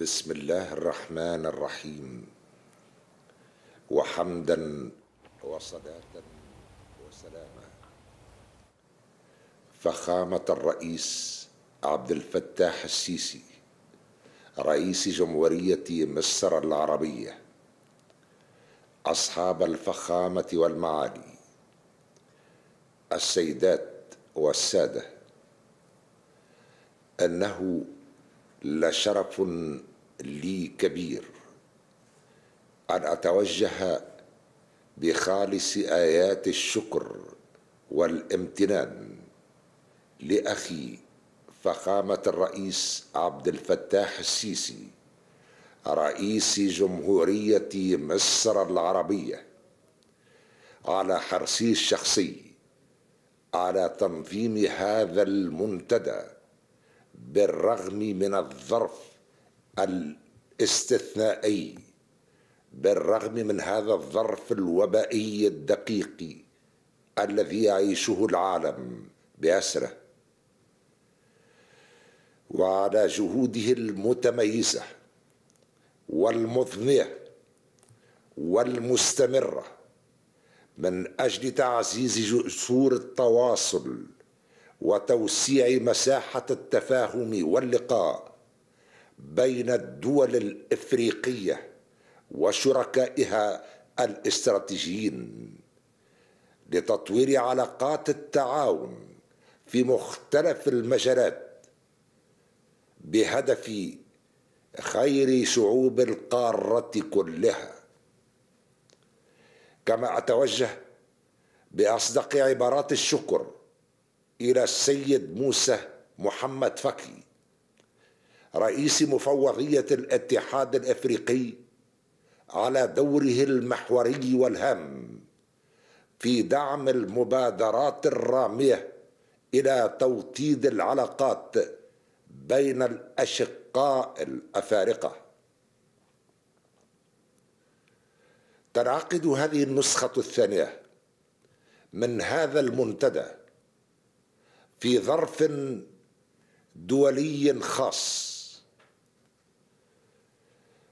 بسم الله الرحمن الرحيم وحمدا وصلاة وسلاما فخامة الرئيس عبد الفتاح السيسي رئيس جمهورية مصر العربية أصحاب الفخامة والمعالي السيدات والسادة أنه لشرف لي كبير أن أتوجه بخالص آيات الشكر والامتنان لأخي فخامة الرئيس عبد الفتاح السيسي رئيس جمهورية مصر العربية على حرصي الشخصي على تنظيم هذا المنتدى بالرغم من الظرف الاستثنائي بالرغم من هذا الظرف الوبائي الدقيق الذي يعيشه العالم بأسره وعلى جهوده المتميزة والمضنية والمستمرة من أجل تعزيز جسور التواصل وتوسيع مساحه التفاهم واللقاء بين الدول الافريقيه وشركائها الاستراتيجيين لتطوير علاقات التعاون في مختلف المجالات بهدف خير شعوب القاره كلها كما اتوجه باصدق عبارات الشكر إلى السيد موسى محمد فكي رئيس مفوضية الاتحاد الأفريقي على دوره المحوري والهام في دعم المبادرات الرامية إلى توطيد العلاقات بين الأشقاء الأفارقة تنعقد هذه النسخة الثانية من هذا المنتدى في ظرف دولي خاص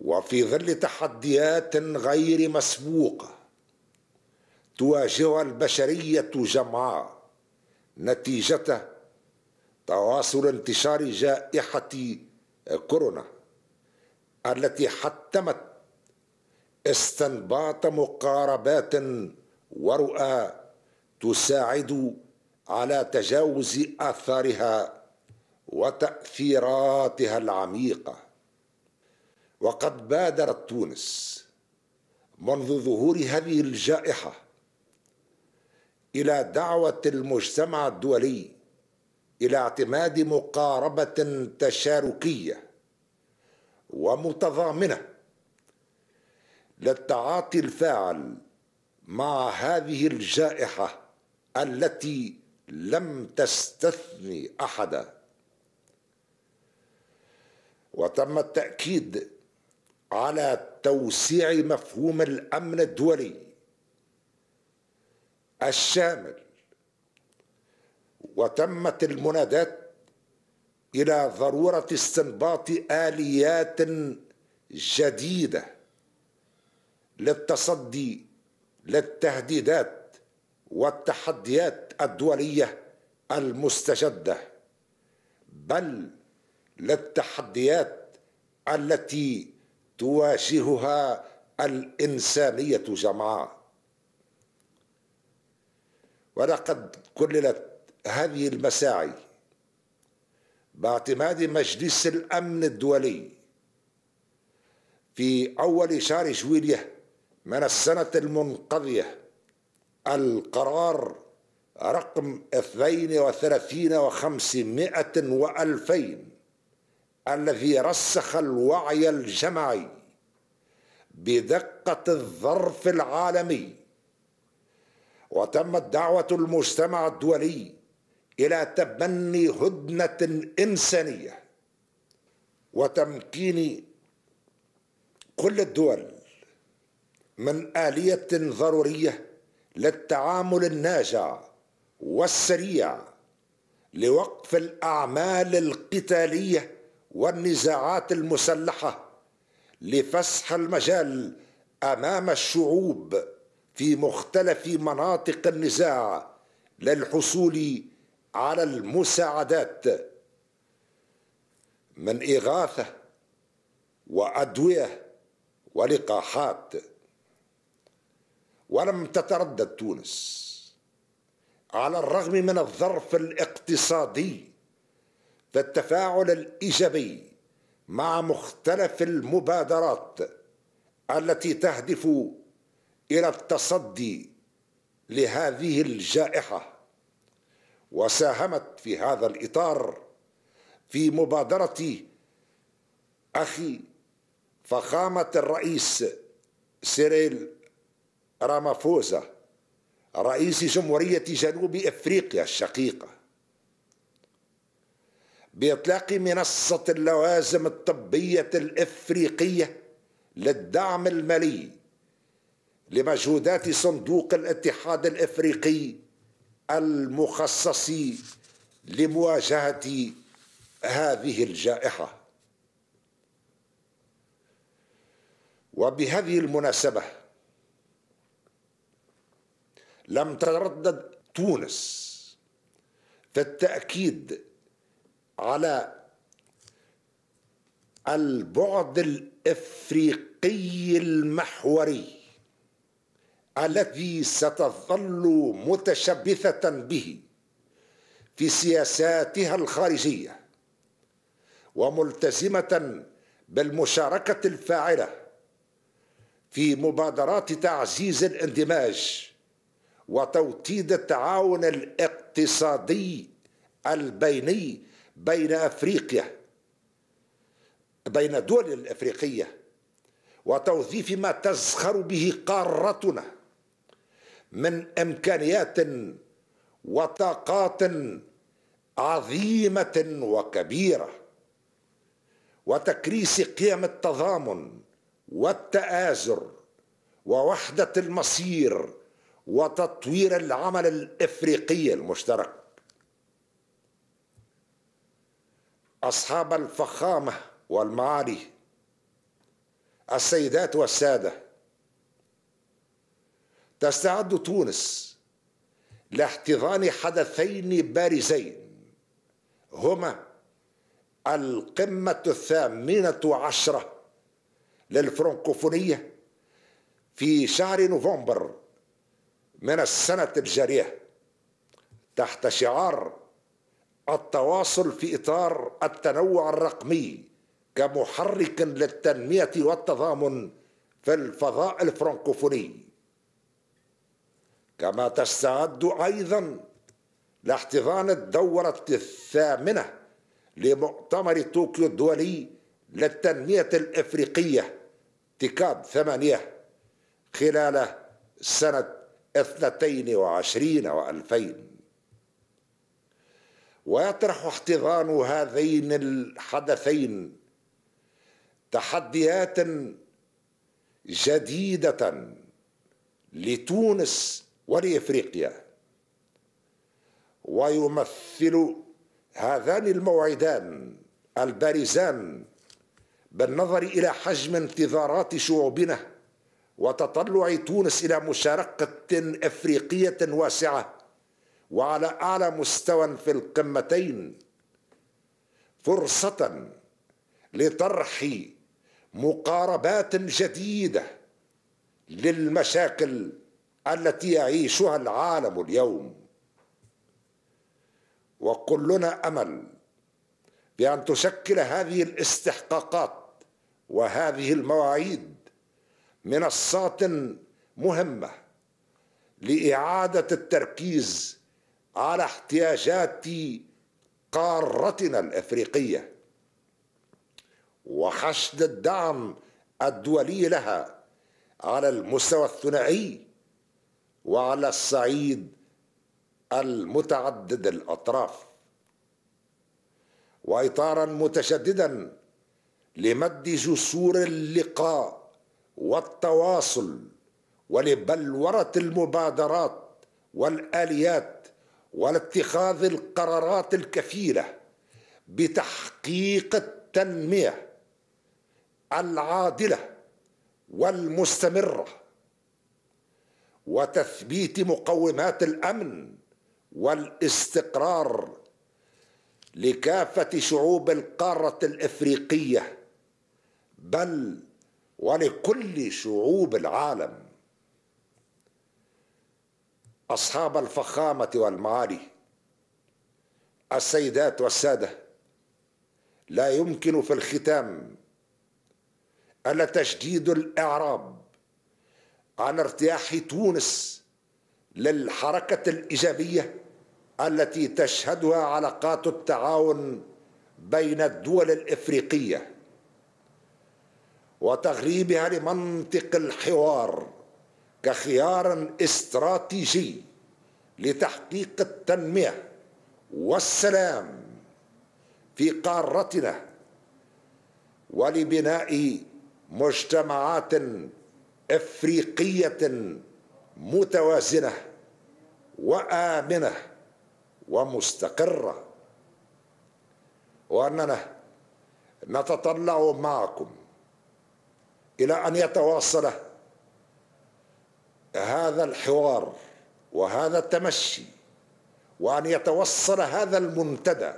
وفي ظل تحديات غير مسبوقه تواجهها البشريه جمعاء نتيجه تواصل انتشار جائحه كورونا التي حتمت استنباط مقاربات ورؤى تساعد على تجاوز اثارها وتاثيراتها العميقه وقد بادرت تونس منذ ظهور هذه الجائحه الى دعوه المجتمع الدولي الى اعتماد مقاربه تشاركيه ومتضامنه للتعاطي الفاعل مع هذه الجائحه التي لم تستثني احدا وتم التاكيد على توسيع مفهوم الامن الدولي الشامل وتمت المنادات الى ضروره استنباط اليات جديده للتصدي للتهديدات والتحديات الدوليه المستجده بل للتحديات التي تواجهها الانسانيه جمعاء ولقد كللت هذه المساعي باعتماد مجلس الامن الدولي في اول شهر جويليه من السنه المنقضيه القرار رقم اثنين وثلاثين وخمسمائة وألفين الذي رسخ الوعي الجماعي بدقة الظرف العالمي وتمت دعوة المجتمع الدولي إلى تبني هدنة إنسانية وتمكين كل الدول من آلية ضرورية للتعامل الناجع والسريع لوقف الاعمال القتاليه والنزاعات المسلحه لفسح المجال امام الشعوب في مختلف مناطق النزاع للحصول على المساعدات من اغاثه وادويه ولقاحات ولم تتردد تونس على الرغم من الظرف الاقتصادي فالتفاعل الايجابي مع مختلف المبادرات التي تهدف الى التصدي لهذه الجائحه وساهمت في هذا الاطار في مبادره اخي فخامه الرئيس سيريل رامافوزا رئيس جمهورية جنوب أفريقيا الشقيقة بإطلاق منصة اللوازم الطبية الإفريقية للدعم المالي لمجهودات صندوق الاتحاد الإفريقي المخصص لمواجهة هذه الجائحة وبهذه المناسبة لم تردد تونس في التأكيد على البعد الإفريقي المحوري الذي ستظل متشبثة به في سياساتها الخارجية وملتزمة بالمشاركة الفاعلة في مبادرات تعزيز الاندماج وتوطيد التعاون الاقتصادي البيني بين افريقيا بين الدول الافريقيه وتوظيف ما تزخر به قارتنا من امكانيات وطاقات عظيمه وكبيره وتكريس قيم التضامن والتآزر ووحدة المصير وتطوير العمل الافريقي المشترك اصحاب الفخامه والمعالي السيدات والساده تستعد تونس لاحتضان حدثين بارزين هما القمه الثامنه عشره للفرنكوفونيه في شهر نوفمبر من السنة الجارية تحت شعار التواصل في إطار التنوع الرقمي كمحرك للتنمية والتضامن في الفضاء الفرنكوفوني كما تستعد أيضا لاحتضان الدورة الثامنة لمؤتمر طوكيو الدولي للتنمية الإفريقية تكاد ثمانية خلال سنة اثنتين وعشرين وألفين ويطرح احتضان هذين الحدثين تحديات جديدة لتونس ولإفريقيا ويمثل هذان الموعدان البارزان بالنظر إلى حجم انتظارات شعوبنا وتطلع تونس الى مشارقه افريقيه واسعه وعلى اعلى مستوى في القمتين فرصه لطرح مقاربات جديده للمشاكل التي يعيشها العالم اليوم وكلنا امل بان تشكل هذه الاستحقاقات وهذه المواعيد منصات مهمه لاعاده التركيز على احتياجات قارتنا الافريقيه وحشد الدعم الدولي لها على المستوى الثنائي وعلى الصعيد المتعدد الاطراف واطارا متشددا لمد جسور اللقاء والتواصل ولبلوره المبادرات والاليات ولاتخاذ القرارات الكفيله بتحقيق التنميه العادله والمستمره وتثبيت مقومات الامن والاستقرار لكافه شعوب القاره الافريقيه بل ولكل شعوب العالم أصحاب الفخامة والمعالي السيدات والسادة لا يمكن في الختام ألا تشديد الإعراب عن ارتياح تونس للحركة الإيجابية التي تشهدها علاقات التعاون بين الدول الإفريقية وتغريبها لمنطق الحوار كخيار استراتيجي لتحقيق التنميه والسلام في قارتنا ولبناء مجتمعات افريقيه متوازنه وامنه ومستقره واننا نتطلع معكم إلى أن يتواصل هذا الحوار وهذا التمشي وأن يتوصل هذا المنتدى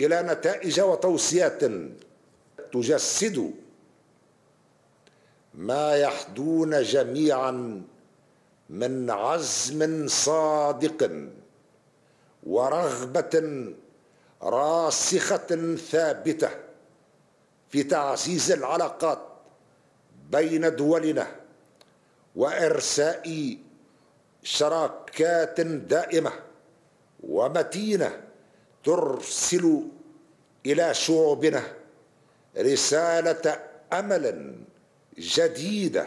إلى نتائج وتوصيات تجسد ما يحدون جميعا من عزم صادق ورغبه راسخه ثابته في تعزيز العلاقات بين دولنا وإرساء شراكات دائمة ومتينة ترسل إلى شعوبنا رسالة أمل جديدة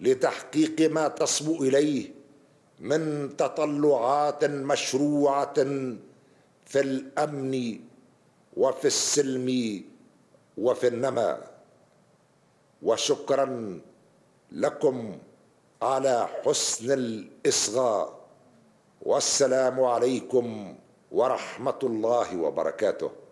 لتحقيق ما تصبو إليه من تطلعات مشروعة في الأمن وفي السلم وفي النماء وشكرا لكم على حسن الاصغاء والسلام عليكم ورحمه الله وبركاته